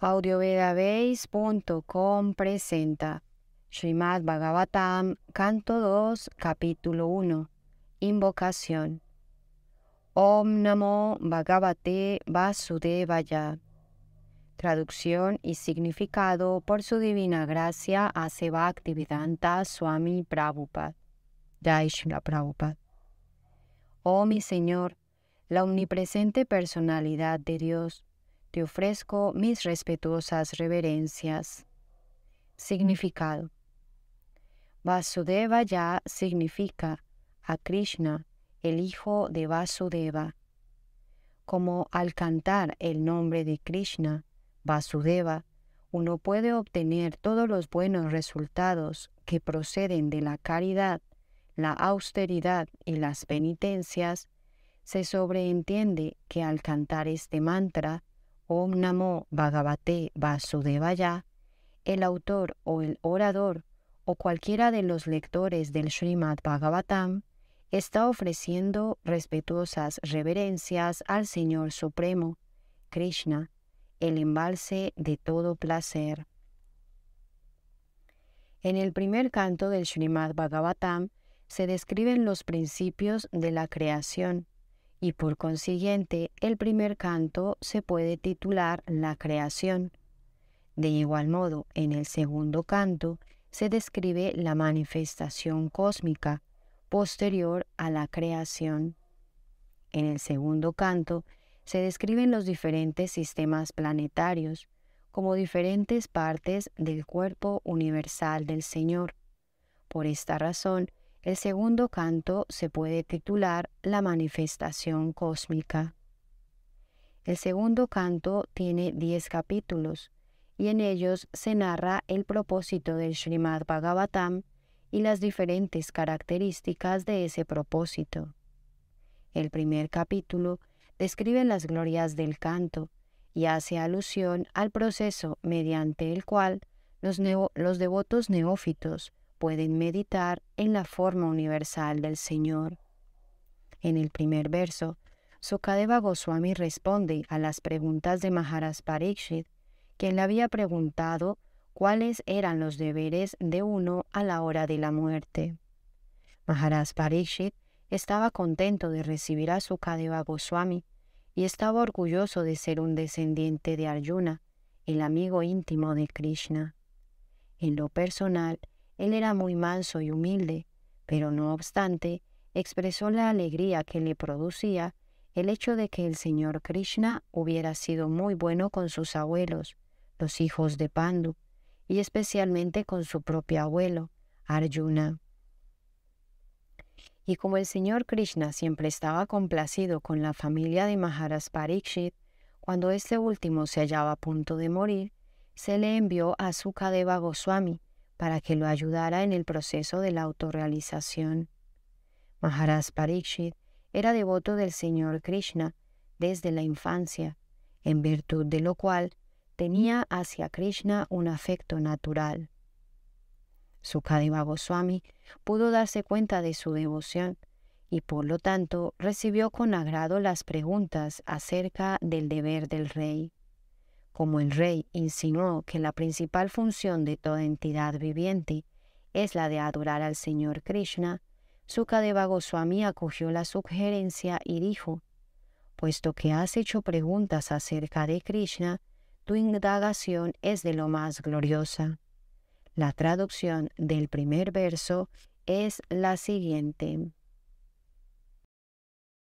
audiovedabase.com presenta Srimad Bhagavatam, canto 2, capítulo 1. Invocación. Om Namo Bhagavate Vasudevaya. Traducción y significado por su divina gracia a Bhaktivedanta Swami Prabhupada. Daishna Prabhupada. Oh mi Señor, la omnipresente personalidad de Dios te ofrezco mis respetuosas reverencias. Significado. Vasudeva ya significa a Krishna, el hijo de Vasudeva. Como al cantar el nombre de Krishna, Vasudeva, uno puede obtener todos los buenos resultados que proceden de la caridad, la austeridad y las penitencias, se sobreentiende que al cantar este mantra, Om Namo Bhagavate Vasudevaya, el autor o el orador o cualquiera de los lectores del Srimad Bhagavatam está ofreciendo respetuosas reverencias al Señor Supremo, Krishna, el embalse de todo placer. En el primer canto del Srimad Bhagavatam se describen los principios de la creación, y por consiguiente el primer canto se puede titular La creación. De igual modo, en el segundo canto se describe la manifestación cósmica posterior a la creación. En el segundo canto se describen los diferentes sistemas planetarios como diferentes partes del cuerpo universal del Señor. Por esta razón, el segundo canto se puede titular La manifestación cósmica. El segundo canto tiene diez capítulos y en ellos se narra el propósito del Srimad Bhagavatam y las diferentes características de ese propósito. El primer capítulo describe las glorias del canto y hace alusión al proceso mediante el cual los devotos neófitos pueden meditar en la forma universal del Señor. En el primer verso, Sukadeva Goswami responde a las preguntas de Maharaj Pariksit, quien le había preguntado cuáles eran los deberes de uno a la hora de la muerte. Maharaj Pariksit estaba contento de recibir a Sukadeva Goswami y estaba orgulloso de ser un descendiente de Arjuna, el amigo íntimo de Krishna. En lo personal, él era muy manso y humilde, pero no obstante, expresó la alegría que le producía el hecho de que el señor Krishna hubiera sido muy bueno con sus abuelos, los hijos de Pandu, y especialmente con su propio abuelo, Arjuna. Y como el señor Krishna siempre estaba complacido con la familia de Maharaj Pariksit, cuando este último se hallaba a punto de morir, se le envió a Sukadeva Goswami, para que lo ayudara en el proceso de la autorrealización. Maharaj Parikshit era devoto del Señor Krishna desde la infancia, en virtud de lo cual tenía hacia Krishna un afecto natural. Sukadeva Goswami pudo darse cuenta de su devoción y por lo tanto recibió con agrado las preguntas acerca del deber del rey como el rey insinuó que la principal función de toda entidad viviente es la de adorar al Señor Krishna, Sukadeva Goswami acogió la sugerencia y dijo, Puesto que has hecho preguntas acerca de Krishna, tu indagación es de lo más gloriosa. La traducción del primer verso es la siguiente.